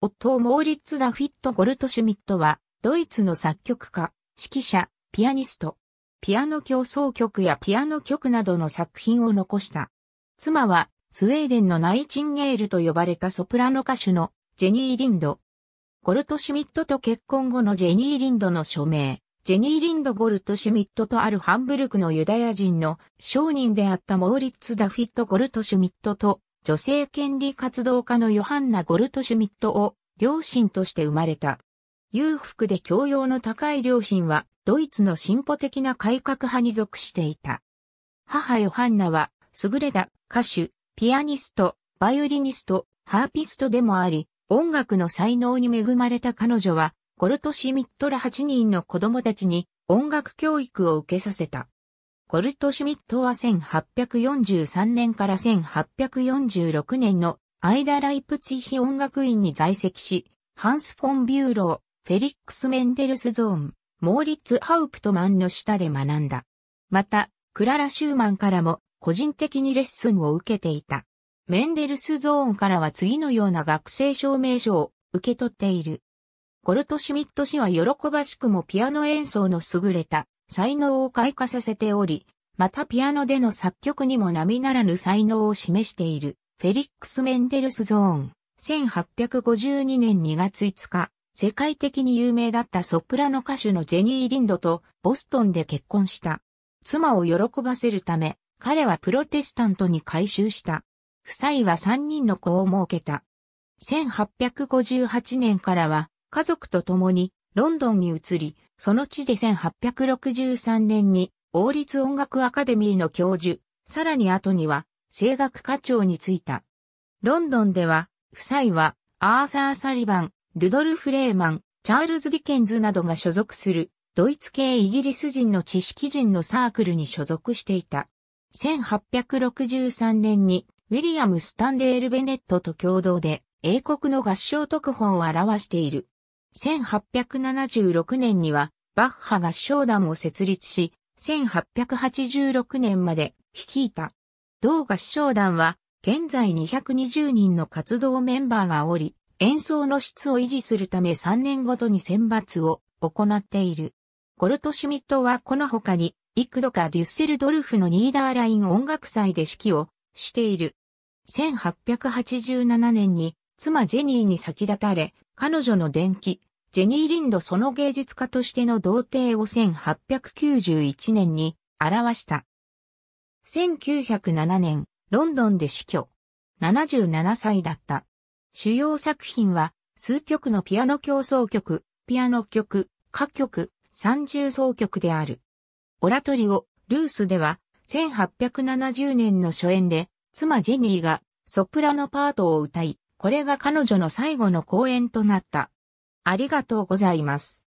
夫モーリッツ・ダ・フィット・ゴルトシュミットは、ドイツの作曲家、指揮者、ピアニスト、ピアノ競争曲やピアノ曲などの作品を残した。妻は、スウェーデンのナイチンゲールと呼ばれたソプラノ歌手のジェニー・リンド。ゴルトシュミットと結婚後のジェニー・リンドの署名、ジェニー・リンド・ゴルトシュミットとあるハンブルクのユダヤ人の商人であったモーリッツ・ダ・フィット・ゴルトシュミットと女性権利活動家のヨハンナ・ゴルトシュミットを両親として生まれた。裕福で教養の高い両親は、ドイツの進歩的な改革派に属していた。母ヨハンナは、優れた歌手、ピアニスト、バイオリニスト、ハーピストでもあり、音楽の才能に恵まれた彼女は、ゴルトシュミットら8人の子供たちに音楽教育を受けさせた。コルトシュミットは1843年から1846年の間ライプツィヒ音楽院に在籍し、ハンス・フォン・ビューロー、フェリックス・メンデルスゾーン、モーリッツ・ハウプトマンの下で学んだ。また、クララ・シューマンからも個人的にレッスンを受けていた。メンデルスゾーンからは次のような学生証明書を受け取っている。コルト・シュミット氏は喜ばしくもピアノ演奏の優れた才能を開花させており、またピアノでの作曲にも並ならぬ才能を示している、フェリックス・メンデルスゾーン。1852年2月5日、世界的に有名だったソプラノ歌手のジェニー・リンドとボストンで結婚した。妻を喜ばせるため、彼はプロテスタントに改宗した。夫妻は3人の子を設けた。1858年からは家族と共にロンドンに移り、その地で1863年に王立音楽アカデミーの教授、さらに後には声楽課長に就いた。ロンドンでは、夫妻はアーサー・サリバン、ルドルフ・レーマン、チャールズ・ディケンズなどが所属するドイツ系イギリス人の知識人のサークルに所属していた。1863年にウィリアム・スタンデール・ベネットと共同で英国の合唱特報を表している1876年には、バッハ合唱団を設立し、1886年まで率いた。同合唱団は、現在220人の活動メンバーがおり、演奏の質を維持するため3年ごとに選抜を行っている。ゴルトシュミットはこの他に、幾度かデュッセルドルフのニーダーライン音楽祭で指揮をしている。1887年に妻ジェニーに先立たれ、彼女の伝記、ジェニー・リンドその芸術家としての童貞を1891年に表した。1907年、ロンドンで死去。77歳だった。主要作品は、数曲のピアノ競争曲、ピアノ曲、歌曲、三重奏曲である。オラトリオ、ルースでは、1870年の初演で、妻ジェニーがソプラノパートを歌い、これが彼女の最後の公演となった。ありがとうございます。